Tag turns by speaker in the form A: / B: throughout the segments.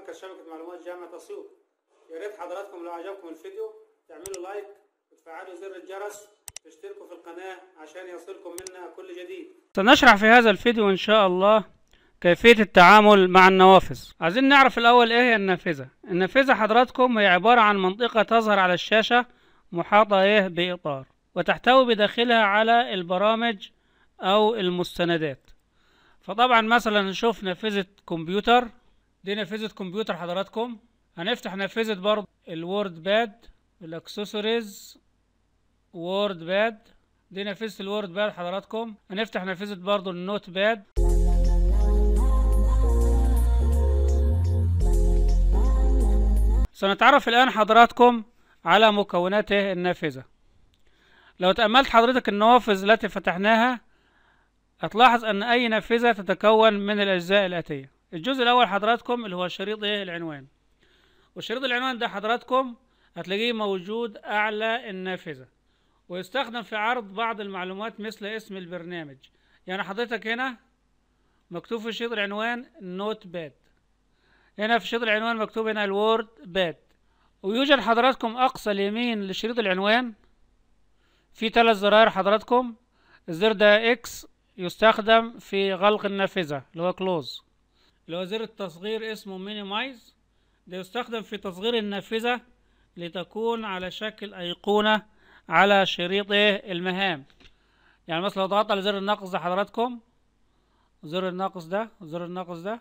A: مركز شبكة معلومات جامعة أسيوط يا ريت حضراتكم لو عجبكم الفيديو تعملوا لايك وتفعلوا زر الجرس تشتركوا في القناة عشان يصلكم منا كل جديد سنشرح في هذا الفيديو إن شاء الله كيفية التعامل مع النوافذ عايزين نعرف الأول إيه هي النافذة النافذة حضراتكم هي عبارة عن منطقة تظهر على الشاشة محاطة إيه بإطار وتحتوي بداخلها على البرامج أو المستندات فطبعا مثلا نشوف نافذة كمبيوتر دي نافذة كمبيوتر حضراتكم هنفتح نافذة برضه الوورد باد الاكسسوارز وورد باد دي نافذة الوورد باد حضراتكم هنفتح نافذة برضه النوت باد سنتعرف الآن حضراتكم على مكونات النافذة لو تأملت حضرتك النوافذ التي فتحناها هتلاحظ أن أي نافذة تتكون من الأجزاء الآتية الجزء الاول حضراتكم اللي هو شريط ايه العنوان وشريط العنوان ده حضراتكم هتلاقيه موجود اعلى النافذه ويستخدم في عرض بعض المعلومات مثل اسم البرنامج يعني حضرتك هنا مكتوب في شريط العنوان نوت باد هنا في شريط العنوان مكتوب هنا الوورد باد ويوجد حضراتكم اقصى اليمين لشريط العنوان في ثلاث زراير حضراتكم الزر ده اكس يستخدم في غلق النافذه اللي هو كلوز لوزير التصغير اسمه مينيمايز ده يستخدم في تصغير النافذة لتكون على شكل أيقونة على شريط المهام يعني مثلا لو ضغطت على زر الناقص ده حضراتكم زر الناقص ده زر الناقص ده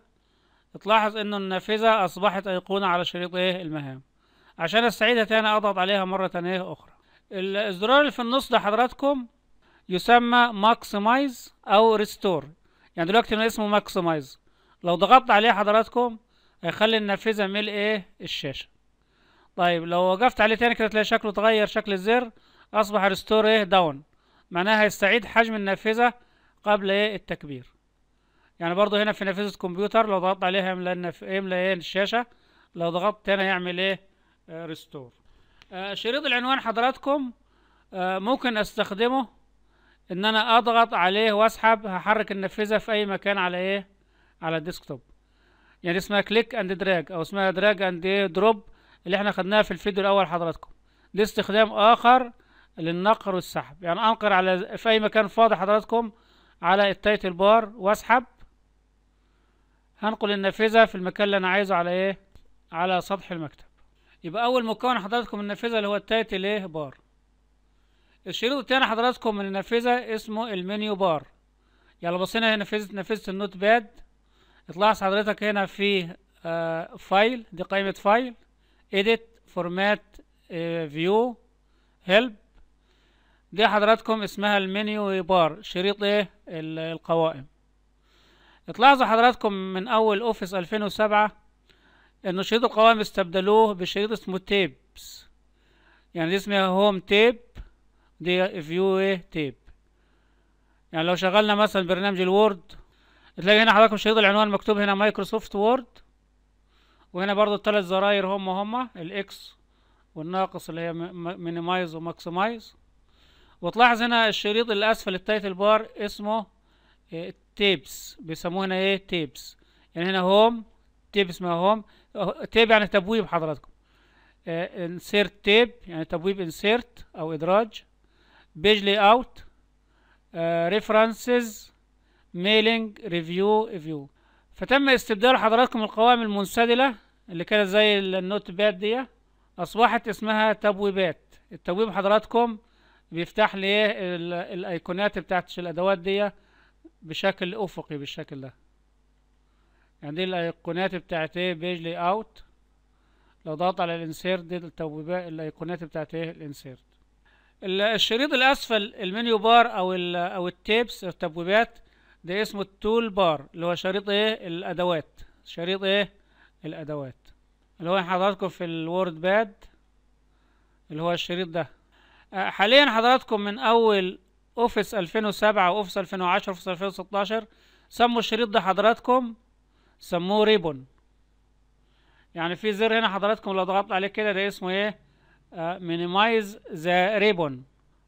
A: تلاحظ انه النافذة اصبحت ايقونة على شريط ايه المهام عشان استعيدها تاني اضغط عليها مرة تانية اخرى الزرار اللي في النص ده حضراتكم يسمى ماكسمايز او ريستور يعني دلوقتي انا اسمه ماكسمايز لو ضغطت عليه حضراتكم هيخلي النافذة ملء ايه الشاشة طيب لو وقفت عليه تاني كده تلاقي شكله اتغير شكل الزر اصبح ريستور ايه داون معناها هيستعيد حجم النافذة قبل ايه التكبير يعني برضو هنا في نافذة كمبيوتر لو ضغطت عليها يملى النف... يملى ايه الشاشة لو ضغطت تاني هيعمل ايه ريستور آه،, آه شريط العنوان حضراتكم آه ممكن استخدمه ان انا اضغط عليه واسحب هحرك النافذة في اي مكان على ايه على الديسكتوب يعني اسمها كليك اند دراج او اسمها دراج اند دروب اللي احنا خدناها في الفيديو الاول حضراتكم دي استخدام اخر للنقر والسحب يعني انقر على في اي مكان فاضي حضراتكم على التايتل بار واسحب هنقل النافذة في المكان اللي انا عايزه على ايه على سطح المكتب يبقى اول مكون حضراتكم النافذة اللي هو التايتل ايه بار الشريط الثاني حضراتكم من النافذة اسمه المنيو بار يعني بصينا هنا نافذة نافذة النوت باد تلاحظ حضرتك هنا في فايل آه، دي قائمة فايل edit فورمات فيو هيلب دي حضراتكم اسمها المنيو بار شريط ايه القوائم تلاحظوا حضراتكم من اول اوفيس 2007 انه شريط القوائم استبدلوه بشريط اسمه تيبس يعني دي اسمها هوم تيب دي فيو ايه تيب يعني لو شغلنا مثلا برنامج الوورد تلاقي هنا حضراتكم شريط العنوان مكتوب هنا مايكروسوفت وورد وهنا برضو الثلاث زراير هم هم الاكس والناقص اللي هي مينيمايز وماكسمايز وتلاحظ هنا الشريط اللي اسفل التايتل بار اسمه تيبس آه، بيسموه هنا ايه تيبس يعني هنا هوم تيب اسمها هوم تيب يعني تبويب حضراتكم انسيرت آه، تيب يعني تبويب انسيرت او ادراج بيج لي اوت ريفرنسز ميلينج ريفيو فيو فتم استبدال حضراتكم القوائم المنسدلة اللي كانت زي النوت باد دي أصبحت اسمها تبويبات التبويب حضراتكم بيفتح لي الأيقونات بتاعت الأدوات دي بشكل أفقي بالشكل ده يعني دي الأيقونات بتاعت ايه بيج لي أوت لو ضغط على الانسيرت دي التبويبات الأيقونات بتاعت ايه الانسيرت الشريط الأسفل المنيو بار أو أو التيبس التبويبات ده اسمه التول بار اللي هو شريط ايه الادوات شريط ايه الادوات اللي هو حضراتكم في الوورد باد اللي هو الشريط ده حاليا حضراتكم من اول اوفيس 2007 واوفيس 2010 واوفيس 2016 سموا الشريط ده حضراتكم سموه ريبون يعني في زر هنا حضراتكم لو ضغطت عليه كده ده اسمه ايه مينيمايز ذا ريبون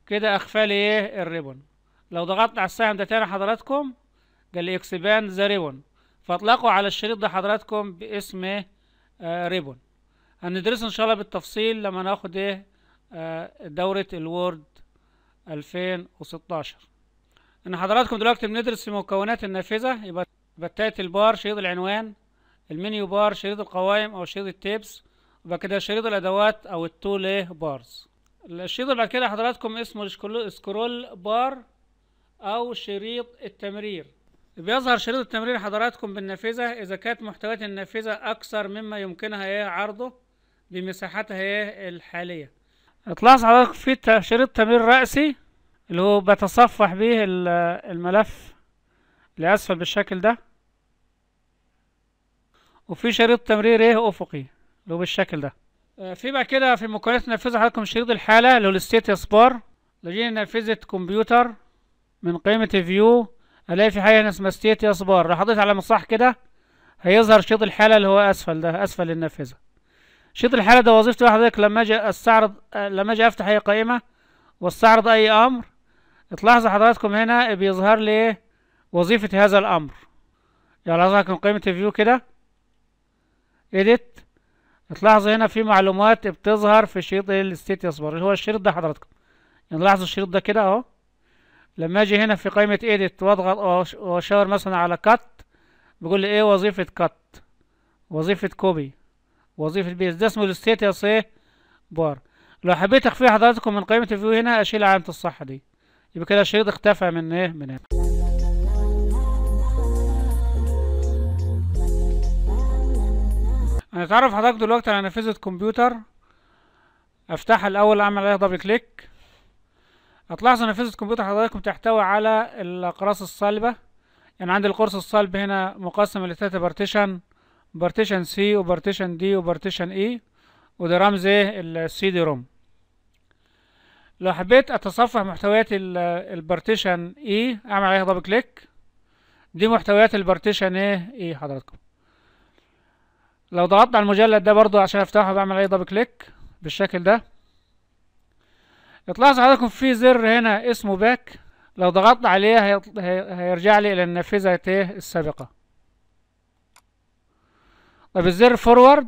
A: كده اخفى لي ايه الريبون لو ضغطت على السهم ده تاني حضراتكم قال لي اكسبان ذا ريبون فاطلقوا على الشريط ده حضراتكم باسم آه ريبون هندرسه ان شاء الله بالتفصيل لما ناخد ايه آه دورة الوورد 2016 ان حضراتكم دلوقتي بندرس في مكونات النافذة يبقى بتات البار شريط العنوان المنيو بار شريط القوائم او شريط التيبس وبعد كده شريط الادوات او التول ايه بارز الشريط اللي بعد كده حضراتكم اسمه السكرول بار او شريط التمرير بيظهر شريط التمرين حضراتكم بالنافذة إذا كانت محتويات النافذة أكثر مما يمكنها إيه عرضه بمساحتها إيه الحالية تلاحظ حضرتك في شريط تمرين رأسي اللي هو بتصفح به الملف لأسفل بالشكل ده وفي شريط تمرير إيه أفقي اللي هو بالشكل ده آه، في بقى كده في مكونات النافذة حضراتكم شريط الحالة اللي هو الستيتس بار لاجئين نافذة كمبيوتر من قيمة فيو الاقي في حاجه هنا اسمها ستيت يا صبار لو حطيت على مصاح كده هيظهر شيط الحاله اللي هو اسفل ده اسفل النافذه شيط الحاله ده وظيفته حضرتك لما اجي استعرض لما اجي افتح اي قائمه واستعرض اي امر تلاحظوا حضراتكم هنا بيظهر لي وظيفه هذا الامر يعني حضراتكم قائمه الفيو كده اديت تلاحظوا هنا في معلومات بتظهر في شريط الستيتس بار اللي هو الشريط ده حضراتكم يعني لاحظوا الشريط ده كده اهو لما اجي هنا في قائمة ايديت واضغط واشاور مثلا على كات بيقول لي ايه وظيفة كات وظيفة كوبي وظيفة بيس ده اسمه الستاتس ايه بار لو حبيت اخفيها حضراتكم من قائمة الفيو هنا اشيل علامة الصح دي يبقى كده الشريط اختفى من ايه من هنا هنتعرف حضرتك دلوقتي على نافذة كمبيوتر افتحها الاول اعمل عليها دبل كليك هتلاحظوا ان فيزة كمبيوتر حضراتكم تحتوي على الاقراص الصلبة يعني عندي القرص الصلب هنا مقسم لتلاتة بارتيشن بارتيشن سي وبارتيشن دي وبارتيشن اي e، وده رمز ايه السي دي روم لو حبيت اتصفح محتويات البارتيشن اي e، اعمل عليها دبل كليك دي محتويات البارتيشن ايه اي e حضراتكم لو ضغطت على المجلد ده برضو عشان افتحه بعمل عليه دبل كليك بالشكل ده تلاحظوا حضراتكم في زر هنا اسمه باك لو ضغطنا عليه هيرجع لي الى النافذة السابقة طب الزر فورورد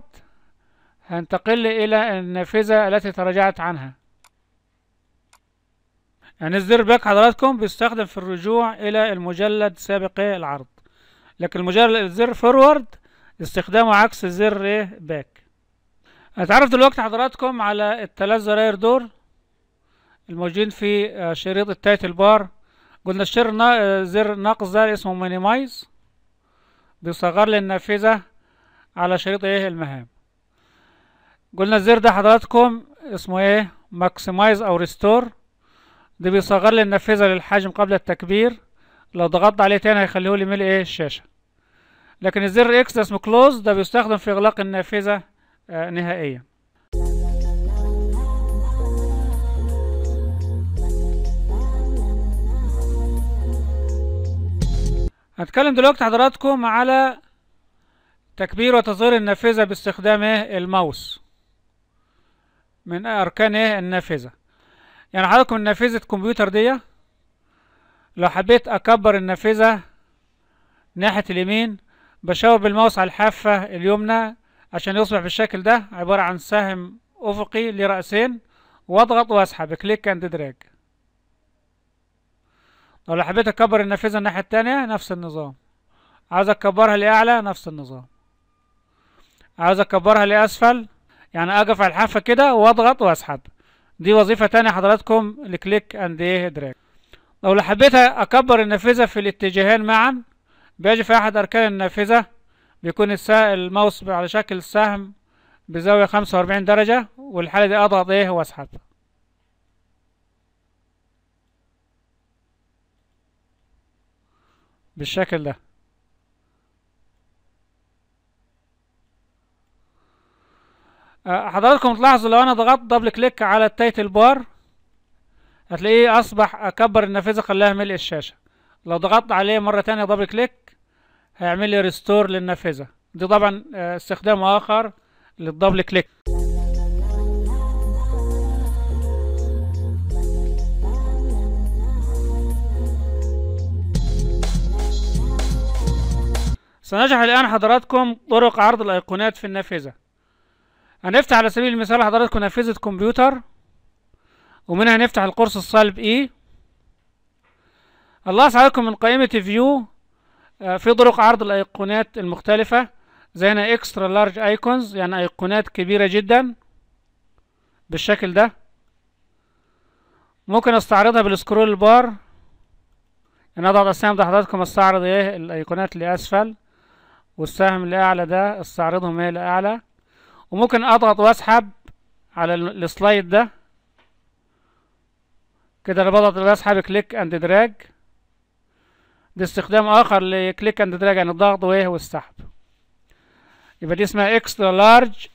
A: هنتقل الى النافذة التي تراجعت عنها يعني الزر باك حضراتكم بيستخدم في الرجوع الى المجلد سابق العرض لكن المجلد الزر فورورد استخدامه عكس الزر باك هتعرف دلوقتي حضراتكم على الثلاث زراير دول الموجودين في آه، شريط التايتل بار قلنا الشر نا... آه، زر ناقص ده اسمه مينيمايز بيصغر لي النافذة على شريط ايه المهام قلنا الزر ده حضراتكم اسمه ايه ماكسمايز او ريستور ده بيصغر لي النافذة للحجم قبل التكبير لو ضغطت عليه تاني هيخليه لي ملء ايه الشاشة لكن الزر اكس ده اسمه كلوز ده بيستخدم في اغلاق النافذة آه نهائيا هتكلم دلوقتي حضراتكم على تكبير وتصغير النافذة باستخدام إيه؟ الماوس من أركان إيه؟ النافذة يعني حضراتكم نافذة الكمبيوتر دي لو حبيت أكبر النافذة ناحية اليمين بشاور بالماوس على الحافة اليمنى عشان يصبح بالشكل ده عبارة عن سهم أفقي لرأسين واضغط واسحب كليك اند دراج لو حبيت اكبر النافذة الناحية التانية نفس النظام عايز اكبرها لأعلى نفس النظام عايز اكبرها لأسفل يعني اقف على الحافة كده واضغط واسحب دي وظيفة تانية حضراتكم لكليك اند ايه دراج لو حبيت اكبر النافذة في الاتجاهين معا بيجي في احد اركان النافذة بيكون الماوس على شكل سهم بزاوية 45 درجة والحالة دي اضغط ايه واسحب بالشكل ده آه، حضراتكم تلاحظوا لو انا ضغطت دبل كليك على التايتل بار هتلاقيه اصبح اكبر النافذه خلاها ملء الشاشه لو ضغطت عليه مره تانية دبل كليك هيعمل لي ريستور للنافذه دي طبعا آه، استخدام اخر للدبل كليك سنجح الآن حضراتكم طرق عرض الأيقونات في النافذة هنفتح على سبيل المثال حضراتكم نافذة كمبيوتر ومنها هنفتح القرص الصلب E الله حضراتكم من قائمة فيو آه، في طرق عرض الأيقونات المختلفة زي هنا اكسترا لارج ايكونز يعني ايقونات كبيرة جدا بالشكل ده ممكن استعرضها بالسكرول بار يعني اضغط اسامي ده حضراتكم استعرض ايه الايقونات لاسفل والسهم الاعلى ده استعرضهم هي الاعلى وممكن اضغط واسحب على السلايد ده كده انا بضغط واسحب كليك اند دراج ده استخدام اخر لكليك اند دراج يعني الضغط وايه والسحب يبقى دي اسمها اكسترا لارج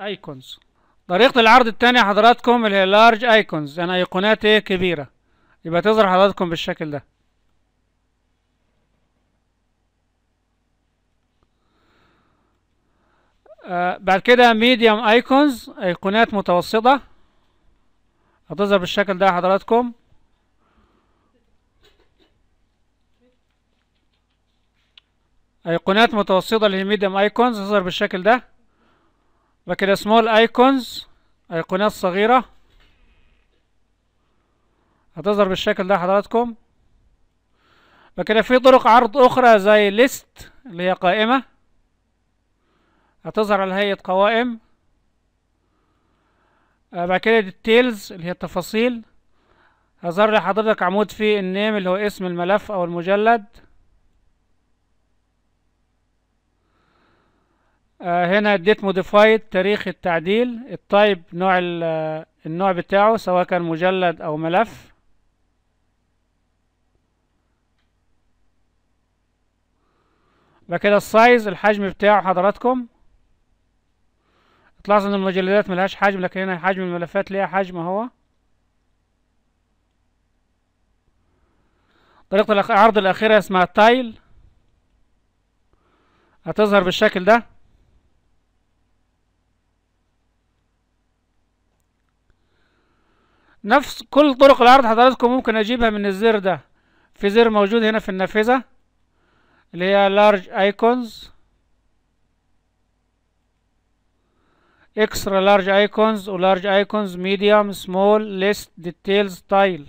A: ايكونز طريقة العرض التانية حضراتكم اللي هي لارج ايكونز يعني ايقونات ايه كبيرة يبقى تظهر حضراتكم بالشكل ده آه، بعد كده ميديوم ايكونز ايقونات متوسطة هتظهر بالشكل ده حضراتكم ايقونات متوسطة اللي هي للميديوم ايكونز هتظهر بالشكل ده بعد كده سمول ايكونز ايقونات صغيرة هتظهر بالشكل ده حضراتكم بعد كده في طرق عرض اخرى زي ليست اللي هي قائمة هتظهر على هيئة قوائم آه، بعد كده details اللي هي التفاصيل هظهر لحضرتك عمود فيه النيم اللي هو اسم الملف او المجلد آه، هنا اديت موديفايد تاريخ التعديل التايب نوع آه، النوع بتاعه سواء كان مجلد او ملف بعد كده السايز الحجم بتاعه حضراتكم تلاحظ ان المجلدات ملهاش حجم لكن هنا حجم الملفات ليها حجم اهو طريقة العرض الأخيرة اسمها تايل هتظهر بالشكل ده نفس كل طرق العرض حضراتكم ممكن أجيبها من الزر ده في زر موجود هنا في النافذة اللي هي large ايكونز اكسترا لارج ايكونز ولارج ايكونز ميديوم سمول ليست ديتيلز تايل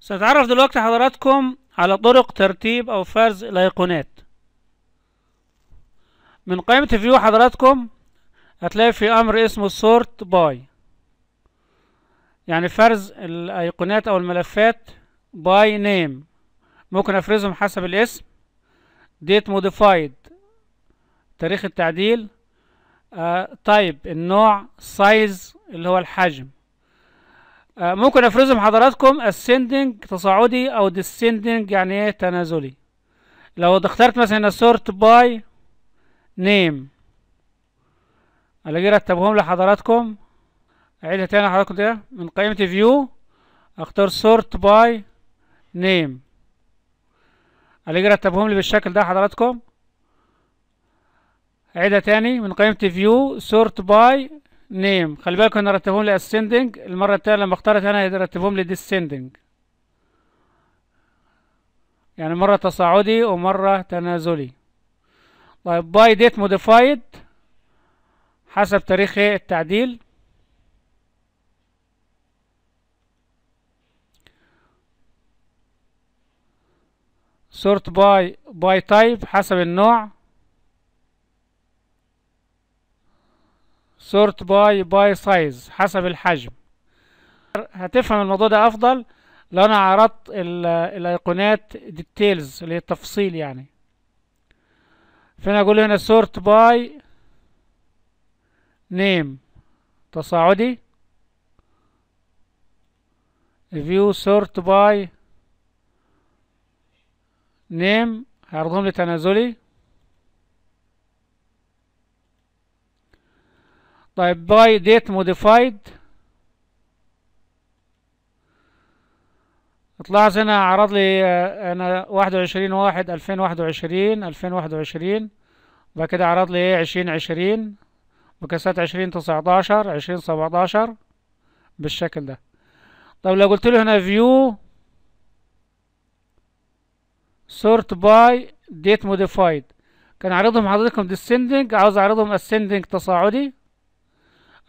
A: سنتعرف دلوقتي حضراتكم على طرق ترتيب او فرز الايقونات من قائمة فيو حضراتكم هتلاقي في امر اسمه sort by يعني فرز الايقونات او الملفات by name ممكن افرزهم حسب الاسم date modified تاريخ التعديل تايب آه، uh, النوع size اللي هو الحجم uh, ممكن افرزهم حضراتكم ascending تصاعدي او descending يعني ايه تنازلي لو اخترت مثلا sort by نيم الاقي رتبهم لحضراتكم اعيدها تاني لحضراتكم ده من قائمة فيو اختار سورت باي نيم الاقي رتبهم لي بالشكل ده حضراتكم اعيدها تاني من قائمة فيو سورت باي نيم خلي بالكم انا رتبهم لي اسندنج المرة التانية لما اختارت انا رتبهم لي ديسندنج يعني مرة تصاعدي ومرة تنازلي طيب باي ديت موديفايد حسب تاريخ التعديل سورت باي باي تايب حسب النوع سورت باي باي سايز حسب الحجم هتفهم الموضوع ده افضل لو انا عرضت الايقونات ديتيلز اللي هي التفصيل يعني فانا اقول هنا sort by name تصاعدي view sort by name هيعرضهم لي تنازلي طيب by date modified طلعت هنا عرض لي آه، انا واحد وعشرين واحد الفين واحد وعشرين الفين واحد وعشرين بعد كده عرض لي ايه عشرين عشرين مكاسات عشرين تسعتاشر عشرين سبعتاشر بالشكل ده طب لو قلت له هنا فيو سورت باي ديت موديفايد كان عرضهم حضرتكم ديسندنج عاوز اعرضهم اسندنج تصاعدي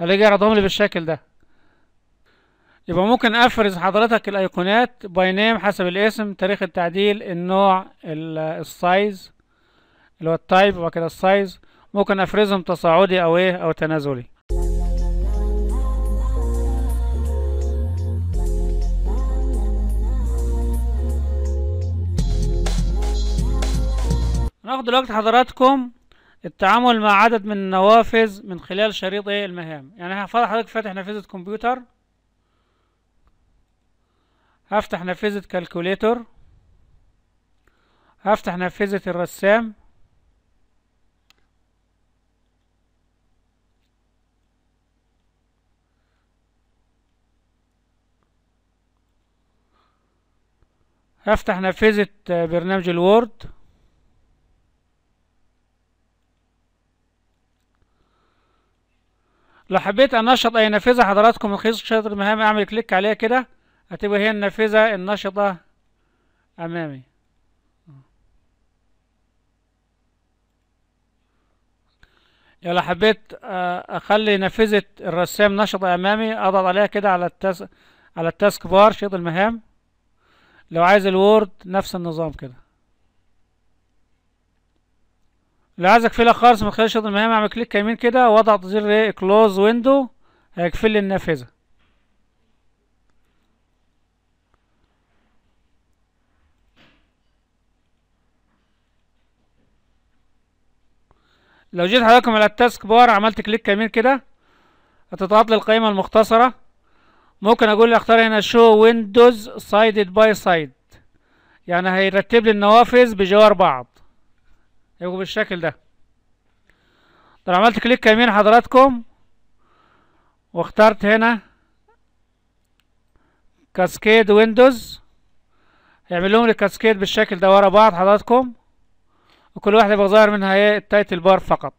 A: الاقي عرضهم لي بالشكل ده يبقى ممكن افرز حضرتك الايقونات باي نيم حسب الاسم تاريخ التعديل النوع السايز اللي هو التايب وبعد كده السايز ممكن افرزهم تصاعدي او ايه او تنازلي هناخد دلوقتي حضراتكم التعامل مع عدد من النوافذ من خلال شريط ايه المهام يعني هفرض حضرتك فاتح نافذة كمبيوتر هفتح نافذة كالكوليتر هفتح نافذة الرسام هفتح نافذة برنامج الوورد لو حبيت انشط اي نافذة حضراتكم من خلال شاطر المهام اعمل كليك عليها كده هتبقى هي النافذة النشطة أمامي لو حبيت آه، أخلي نافذة الرسام نشطة أمامي أضغط عليها كده على التاس على التاسك بار شريط المهام لو عايز الوورد نفس النظام كده لو عايز اقفلها خالص من خلال شريط المهام اعمل كليك يمين كده واضغط زر كلوز إيه، ويندو هيقفل لي النافذة لو جيت حضراتكم على التاسك بار عملت كليك يمين كده هتضغط لي القائمة المختصرة ممكن اقول لي اختار هنا شو ويندوز سايدد باي سايد يعني هيرتب لي النوافذ بجوار بعض يبقى بالشكل ده طب عملت كليك يمين حضراتكم واخترت هنا كاسكيد ويندوز هيعمل لهم الكاسكيد بالشكل ده ورا بعض حضراتكم وكل واحدة يبقى ظاهر منها ايه التايتل بار فقط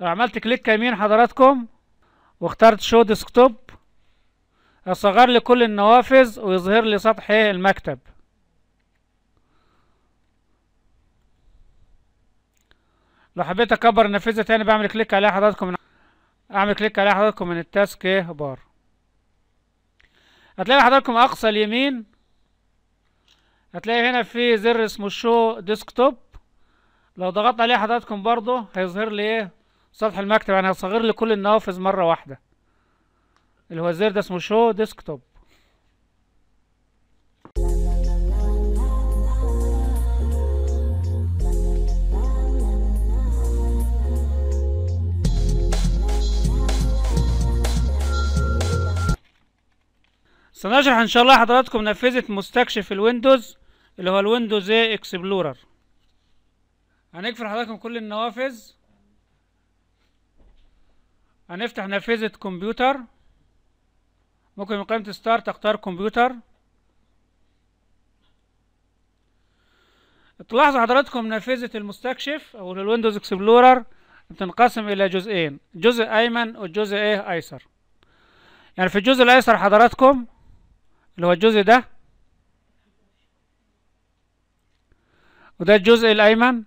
A: لو عملت كليك يمين حضراتكم واخترت شو ديسكتوب اصغر لي كل النوافذ ويظهر لي سطح إيه؟ المكتب لو حبيت اكبر النافذه تاني بعمل كليك عليها حضراتكم من اعمل كليك عليها حضراتكم من التاسك بار إيه؟ هتلاقي حضراتكم اقصى اليمين هتلاقي هنا في زر اسمه شو ديسكتوب لو ضغطت عليه حضراتكم برضو هيظهر لي ايه سطح المكتب يعني هيصغر لي كل النوافذ مرة واحدة اللي هو الزر ده اسمه شو ديسكتوب سنشرح ان شاء الله حضراتكم نفذه مستكشف الويندوز اللي هو الويندوز اكسبلورر هنقفل حضراتكم كل النوافذ هنفتح نافذة كمبيوتر ممكن من قائمة ستارت اختار كمبيوتر تلاحظوا حضراتكم نافذة المستكشف او الويندوز اكسبلورر بتنقسم الى جزئين جزء ايمن وجزء ايه ايسر يعني في الجزء الايسر حضراتكم اللي هو الجزء ده وده الجزء الأيمن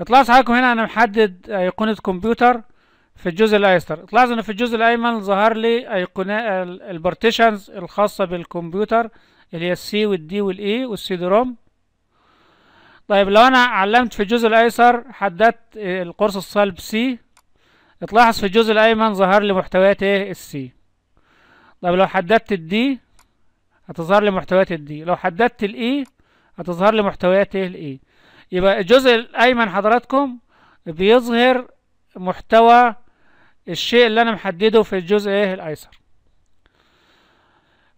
A: اطلعوا حضراتكم هنا أنا محدد أيقونة كمبيوتر في الجزء الأيسر تلاحظ إن في الجزء الأيمن ظهر لي أيقونة البارتيشنز الخاصة بالكمبيوتر اللي هي السي والدي والإي e والسي دي روم طيب لو أنا علمت في الجزء الأيسر حددت القرص الصلب سي تلاحظ في الجزء الأيمن ظهر لي محتويات إيه السي طيب لو حددت الدي هتظهر لي محتويات الدي لو حددت الإي e، هتظهر لي محتويات ايه لايه يبقى الجزء الايمن حضراتكم بيظهر محتوى الشيء اللي انا محدده في الجزء ايه الايسر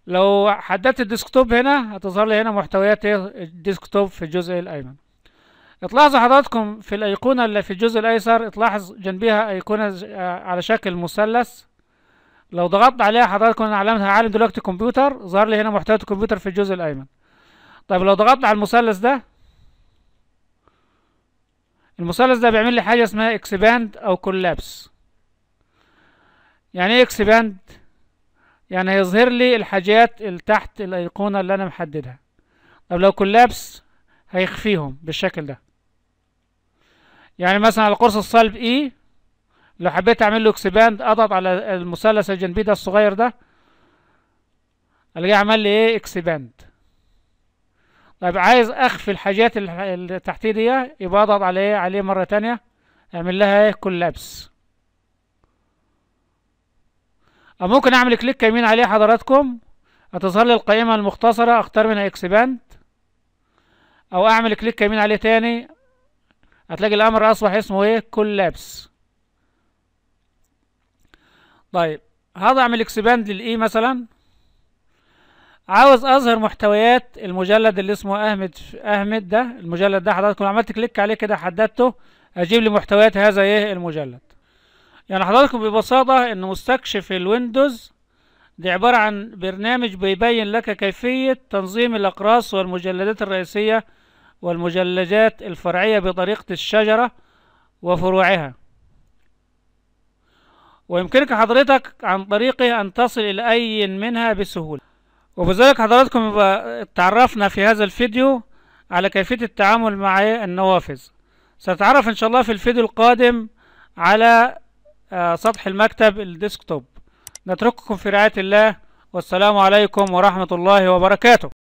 A: لو حددت الديسكتوب هنا هتظهر لي هنا محتويات ايه الديسكتوب في الجزء الايمن تلاحظوا حضراتكم في الايقونه اللي في الجزء الايسر تلاحظ جنبيها ايقونه آه، على شكل مثلث لو ضغطت عليها حضراتكم انا علامتها عالم دلوقتي كمبيوتر ظهر لي هنا محتوى الكمبيوتر في الجزء الايمن طيب لو ضغطنا على المثلث ده المثلث ده بيعمل لي حاجة اسمها اكسباند او كولابس يعني ايه اكسباند يعني هيظهر لي الحاجات اللي تحت الايقونة اللي انا محددها طب لو كولابس هيخفيهم بالشكل ده يعني مثلا على القرص الصلب اي e، لو حبيت اعمل له اكسباند اضغط على المثلث الجنبي ده الصغير ده الاقيه عمل لي ايه اكسباند طيب عايز اخفي الحاجات اللي تحتيه دي يبقى اضغط عليه عليه مره تانية اعمل لها ايه كولابس او ممكن اعمل كليك يمين عليه حضراتكم هتظهر لي القائمه المختصره اختار منها اكسباند او اعمل كليك يمين عليه تاني هتلاقي الامر اصبح اسمه ايه كولابس طيب هضع اعمل اكسباند للاي مثلا عاوز اظهر محتويات المجلد اللي اسمه احمد احمد ده المجلد ده حضراتكم عملت كليك عليه كده حددته اجيب لي محتويات هذا ايه المجلد يعني حضراتكم ببساطة ان مستكشف الويندوز دي عبارة عن برنامج بيبين لك كيفية تنظيم الاقراص والمجلدات الرئيسية والمجلدات الفرعية بطريقة الشجرة وفروعها ويمكنك حضرتك عن طريقه ان تصل الى اي منها بسهولة وبذلك حضراتكم تعرفنا اتعرفنا في هذا الفيديو على كيفية التعامل مع النوافذ سنتعرف ان شاء الله في الفيديو القادم على آه، سطح المكتب الديسكتوب نترككم في رعاية الله والسلام عليكم ورحمة الله وبركاته